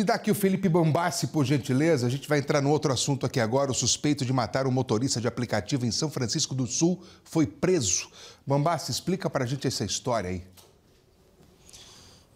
Me dá aqui o Felipe Bambassi, por gentileza. A gente vai entrar no outro assunto aqui agora. O suspeito de matar um motorista de aplicativo em São Francisco do Sul foi preso. Bambassi, explica para a gente essa história aí.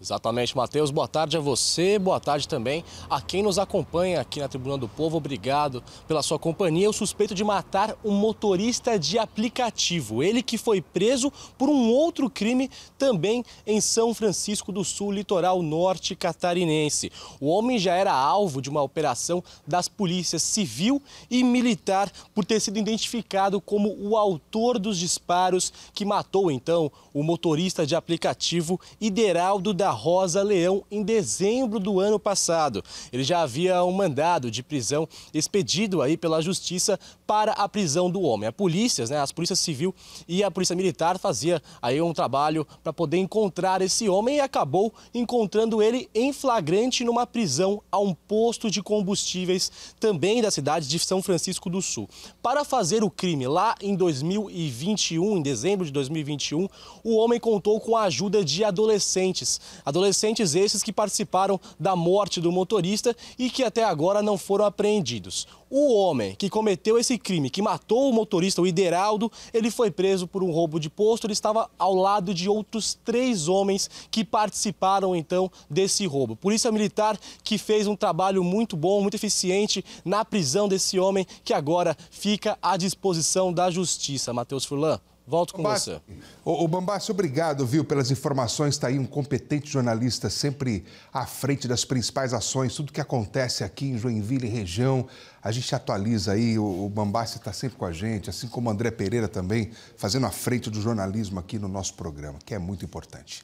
Exatamente, Matheus. Boa tarde a você, boa tarde também a quem nos acompanha aqui na Tribuna do Povo. Obrigado pela sua companhia. O suspeito de matar um motorista de aplicativo. Ele que foi preso por um outro crime também em São Francisco do Sul, litoral norte catarinense. O homem já era alvo de uma operação das polícias civil e militar por ter sido identificado como o autor dos disparos que matou então o motorista de aplicativo Ideraldo da Rosa Leão em dezembro do ano passado. Ele já havia um mandado de prisão expedido aí pela Justiça para a prisão do homem. A polícias, né, as polícias civil e a polícia militar fazia aí um trabalho para poder encontrar esse homem e acabou encontrando ele em flagrante numa prisão a um posto de combustíveis também da cidade de São Francisco do Sul. Para fazer o crime lá em 2021, em dezembro de 2021, o homem contou com a ajuda de adolescentes Adolescentes esses que participaram da morte do motorista e que até agora não foram apreendidos. O homem que cometeu esse crime, que matou o motorista, o Ideraldo, ele foi preso por um roubo de posto. Ele estava ao lado de outros três homens que participaram então desse roubo. Polícia Militar que fez um trabalho muito bom, muito eficiente na prisão desse homem que agora fica à disposição da justiça. Matheus Furlan. Volto com Bambassi, você. O, o Bambassi, obrigado, viu, pelas informações. Está aí um competente jornalista sempre à frente das principais ações, tudo que acontece aqui em Joinville e região. A gente atualiza aí, o, o Bambassi está sempre com a gente, assim como o André Pereira também, fazendo a frente do jornalismo aqui no nosso programa, que é muito importante.